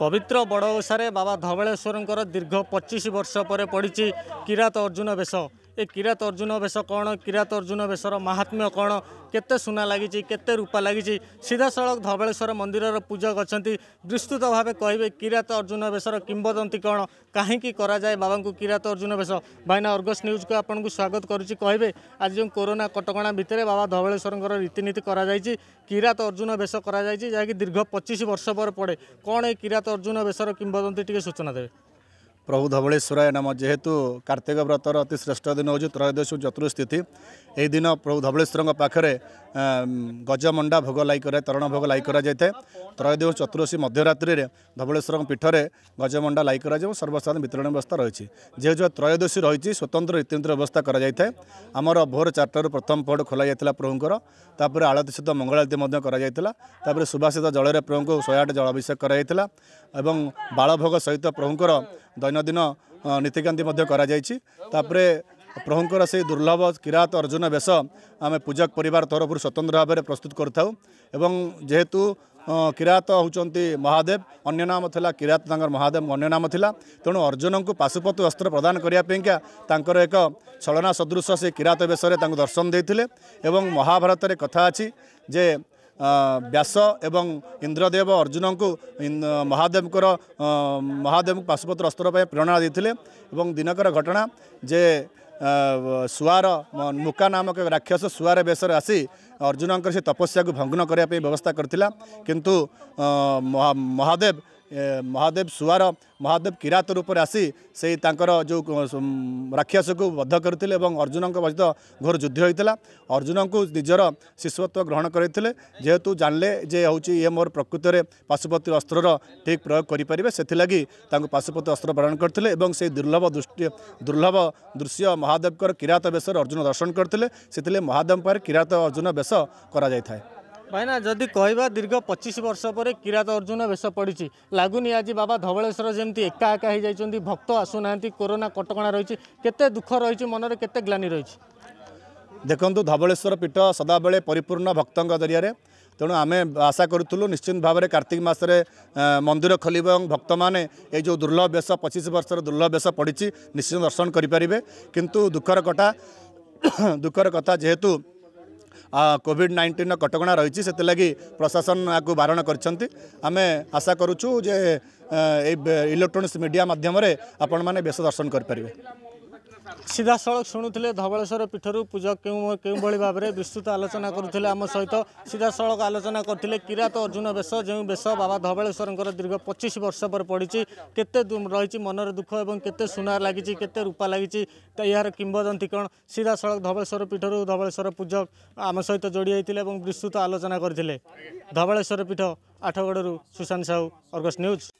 ପବିତ୍ର ବଡ଼ ଓଷାରେ ବାବା ଧବଳେଶ୍ୱରଙ୍କର ଦୀର୍ଘ ପଚିଶ ବର୍ଷ ପରେ ପଡ଼ିଛି କିରାତ ଅର୍ଜୁନ ବେଶ ଏ କିରାତ ଅର୍ଜୁନ ବେଶ କ'ଣ କିରାତ ଅର୍ଜୁନ ବେଶର ମାହାତ୍ମ୍ୟ କ'ଣ କେତେ ସୁନା ଲାଗିଛି କେତେ ରୂପା ଲାଗିଛି ସିଧାସଳଖ ଧବଳେଶ୍ୱର ମନ୍ଦିରର ପୂଜକ ଅଛନ୍ତି ବିସ୍ତୃତ ଭାବେ କହିବେ କିରାତ ଅର୍ଜୁନ ବେଶର କିମ୍ବଦନ୍ତୀ କ'ଣ କାହିଁକି କରାଯାଏ ବାବାଙ୍କୁ କିରାତ ଅର୍ଜୁନ ବେଶ ଭାଇନା ଅର୍ଗସ୍ ନ୍ୟୁଜ୍କୁ ଆପଣଙ୍କୁ ସ୍ୱାଗତ କରୁଛି କହିବେ ଆଜି ଯେଉଁ କୋରୋନା କଟକଣା ଭିତରେ ବାବା ଧବଳେଶ୍ୱରଙ୍କର ରୀତିନୀତି କରାଯାଇଛି କିରାତ ଅର୍ଜୁନ ବେଶ କରାଯାଇଛି ଯାହାକି ଦୀର୍ଘ ପଚିଶ ବର୍ଷ ପରେ ପଡ଼େ କ'ଣ ଏ କିରାତ ଅର୍ଜୁନ ବେଶର କିମ୍ବଦନ୍ତୀ ଟିକେ ସୂଚନା ଦେବେ ପ୍ରଭୁ ଧବଳେଶ୍ୱର ନାମ ଯେହେତୁ କାର୍ତ୍ତିକ ବ୍ରତର ଅତି ଶ୍ରେଷ୍ଠ ଦିନ ହେଉଛି ତ୍ରୟୋଦଶ ଚତୁର୍ସ୍ଥିତି ଏହି ଦିନ ପ୍ରଭୁ ଧବଳେଶ୍ୱରଙ୍କ ପାଖରେ ଗଜମଣ୍ଡା ଭୋଗ ଲାଗି କରାଯାଏ ତରଣ ଭୋଗ ଲାଗି କରାଯାଇଥାଏ ତ୍ରୟୋଦଶ ଚତୁର୍ଥୀ ମଧ୍ୟରାତ୍ରିରେ ଧବଳେଶ୍ୱରଙ୍କ ପୀଠରେ ଗଜମଣ୍ଡା ଲାଗି କରାଯାଏ ସର୍ବସାଧାରଣ ବିତରଣ ବ୍ୟବସ୍ଥା ରହିଛି ଯେହେତୁ ତ୍ରୟୋଦଶୀ ରହିଛି ସ୍ୱତନ୍ତ୍ର ରୀତିନୀତି ବ୍ୟବସ୍ଥା କରାଯାଇଥାଏ ଆମର ଭୋର ଚାରିଟାରୁ ପ୍ରଥମ ପଟ ଖୋଲାଯାଇଥିଲା ପ୍ରଭୁଙ୍କର ତାପରେ ଆଳତୀ ସହିତ ମଙ୍ଗଳାଳତି ମଧ୍ୟ କରାଯାଇଥିଲା ତାପରେ ସୁବାସିତ ଜଳରେ ପ୍ରଭୁଙ୍କୁ ଶହେ ଆଠ ଜଳ ଅଭିଷେକ କରାଯାଇଥିଲା ଏବଂ ବାଳଭୋଗ ସହିତ ପ୍ରଭୁଙ୍କର ଦୈନନ୍ଦିନ ନୀତିକାନ୍ତି ମଧ୍ୟ କରାଯାଇଛି ତାପରେ ପ୍ରଭୁଙ୍କର ସେହି ଦୁର୍ଲଭ କିରାତ ଅର୍ଜୁନ ବେଶ ଆମେ ପୂଜକ ପରିବାର ତରଫରୁ ସ୍ୱତନ୍ତ୍ର ଭାବରେ ପ୍ରସ୍ତୁତ କରିଥାଉ ଏବଂ ଯେହେତୁ କିରାତ ହେଉଛନ୍ତି ମହାଦେବ ଅନ୍ୟ ନାମ ଥିଲା କିରାତ ତାଙ୍କର ମହାଦେବ ଅନ୍ୟ ନାମ ଥିଲା ତେଣୁ ଅର୍ଜୁନଙ୍କୁ ପାଶୁପତି ଅସ୍ତ୍ର ପ୍ରଦାନ କରିବା ପାଇଁକା ତାଙ୍କର ଏକ ଛଳନା ସଦୃଶ ସେ କିରାତ ବେଶରେ ତାଙ୍କୁ ଦର୍ଶନ ଦେଇଥିଲେ ଏବଂ ମହାଭାରତରେ କଥା ଅଛି ଯେ ବ୍ୟାସ ଏବଂ ଇନ୍ଦ୍ରଦେବ ଅର୍ଜୁନଙ୍କୁ ମହାଦେବଙ୍କର ମହାଦେବଙ୍କୁ ପାଶୁପତ୍ର ଅସ୍ତ୍ର ପାଇଁ ପ୍ରେରଣା ଦେଇଥିଲେ ଏବଂ ଦିନକର ଘଟଣା ଯେ ଶୁଆର ମୁକା ନାମକ ରାକ୍ଷସ ଶୁଆର ବେଶରେ ଆସି ଅର୍ଜୁନଙ୍କର ସେ ତପସ୍ୟାକୁ ଭଗ୍ନ କରିବା ପାଇଁ ବ୍ୟବସ୍ଥା କରିଥିଲା କିନ୍ତୁ ମହାଦେବ ମହାଦେବ ସୁଆର ମହାଦେବ କିରାତ ରୂପରେ ଆସି ସେଇ ତାଙ୍କର ଯେଉଁ ରାକ୍ଷସକୁ ବଧ କରିଥିଲେ ଏବଂ ଅର୍ଜୁନଙ୍କ ସହିତ ଘୋର ଯୁଦ୍ଧ ହୋଇଥିଲା ଅର୍ଜୁନଙ୍କୁ ନିଜର ଶିଶୁତ୍ୱ ଗ୍ରହଣ କରିଥିଲେ ଯେହେତୁ ଜାଣିଲେ ଯେ ହେଉଛି ଇଏ ମୋର ପ୍ରକୃତରେ ପାଶୁପତି ଅସ୍ତ୍ରର ଠିକ୍ ପ୍ରୟୋଗ କରିପାରିବେ ସେଥିଲାଗି ତାଙ୍କୁ ପାଶୁପତି ଅସ୍ତ୍ର ପ୍ରଦାନ କରିଥିଲେ ଏବଂ ସେଇ ଦୁର୍ଲଭ ଦୃଷ୍ଟି ଦୁର୍ଲଭ ଦୃଶ୍ୟ ମହାଦେବଙ୍କର କିରାତ ବେଶରେ ଅର୍ଜୁନ ଦର୍ଶନ କରିଥିଲେ ସେଥିଲାଗି ମହାଦେବଙ୍କ ପାଖରେ କିରାତ ଅର୍ଜୁନ ବେଶ କରାଯାଇଥାଏ ଭାଇନା ଯଦି କହିବା ଦୀର୍ଘ ପଚିଶ ବର୍ଷ ପରେ କିରାତ ଅର୍ଜୁନ ବେଶ ପଡ଼ିଛି ଲାଗୁନି ଆଜି ବାବା ଧବଳେଶ୍ୱର ଯେମିତି ଏକା ଏକା ହେଇଯାଇଛନ୍ତି ଭକ୍ତ ଆସୁନାହାନ୍ତି କୋରୋନା କଟକଣା ରହିଛି କେତେ ଦୁଃଖ ରହିଛି ମନରେ କେତେ ଗ୍ଲାନି ରହିଛି ଦେଖନ୍ତୁ ଧବଳେଶ୍ୱର ପୀଠ ସଦାବେଳେ ପରିପୂର୍ଣ୍ଣ ଭକ୍ତଙ୍କ ଜରିଆରେ ତେଣୁ ଆମେ ଆଶା କରୁଥିଲୁ ନିଶ୍ଚିନ୍ତ ଭାବରେ କାର୍ତ୍ତିକ ମାସରେ ମନ୍ଦିର ଖୋଲିବ ଏବଂ ଭକ୍ତମାନେ ଏଇ ଯେଉଁ ଦୁର୍ଲଭ ବେଶ ପଚିଶ ବର୍ଷର ଦୁର୍ଲଭ ବେଶ ପଡ଼ିଛି ନିଶ୍ଚିନ୍ତ ଦର୍ଶନ କରିପାରିବେ କିନ୍ତୁ ଦୁଃଖର କଥା ଦୁଃଖର କଥା ଯେହେତୁ କୋଭିଡ଼ ନାଇଣ୍ଟିନ୍ର କଟକଣା ରହିଛି ସେଥିଲାଗି ପ୍ରଶାସନ ଆକୁ ବାରଣ କରିଛନ୍ତି ଆମେ ଆଶା କରୁଛୁ ଯେ ଏଇ ଇଲେକ୍ଟ୍ରୋନିକ୍ସ ମିଡ଼ିଆ ମାଧ୍ୟମରେ ଆପଣମାନେ ବେଶ ଦର୍ଶନ କରିପାରିବେ ସିଧାସଳଖ ଶୁଣୁଥିଲେ ଧବଳେଶ୍ୱର ପୀଠରୁ ପୂଜା କେଉଁ କେଉଁଭଳି ଭାବରେ ବିସ୍ତୃତ ଆଲୋଚନା କରୁଥିଲେ ଆମ ସହିତ ସିଧାସଳଖ ଆଲୋଚନା କରିଥିଲେ କିରାତ ଅର୍ଜୁନ ବେଶ ଯେଉଁ ବେଶ ବାବା ଧବଳେଶ୍ୱରଙ୍କର ଦୀର୍ଘ ପଚିଶ ବର୍ଷ ପରେ ପଡ଼ିଛି କେତେ ରହିଛି ମନର ଦୁଃଖ ଏବଂ କେତେ ସୁନା ଲାଗିଛି କେତେ ରୂପା ଲାଗିଛି ଏହାର କିମ୍ବଦନ୍ତୀ କ'ଣ ସିଧାସଳଖ ଧବଳେଶ୍ୱର ପୀଠରୁ ଧବଳେଶ୍ୱର ପୂଜକ ଆମ ସହିତ ଯୋଡ଼ି ହୋଇଥିଲେ ଏବଂ ବିସ୍ତୃତ ଆଲୋଚନା କରିଥିଲେ ଧବଳେଶ୍ୱର ପୀଠ ଆଠଗଡ଼ରୁ ସୁଶାନ୍ତ ସାହୁ ଅର୍ଗସ୍ ନ୍ୟୁଜ୍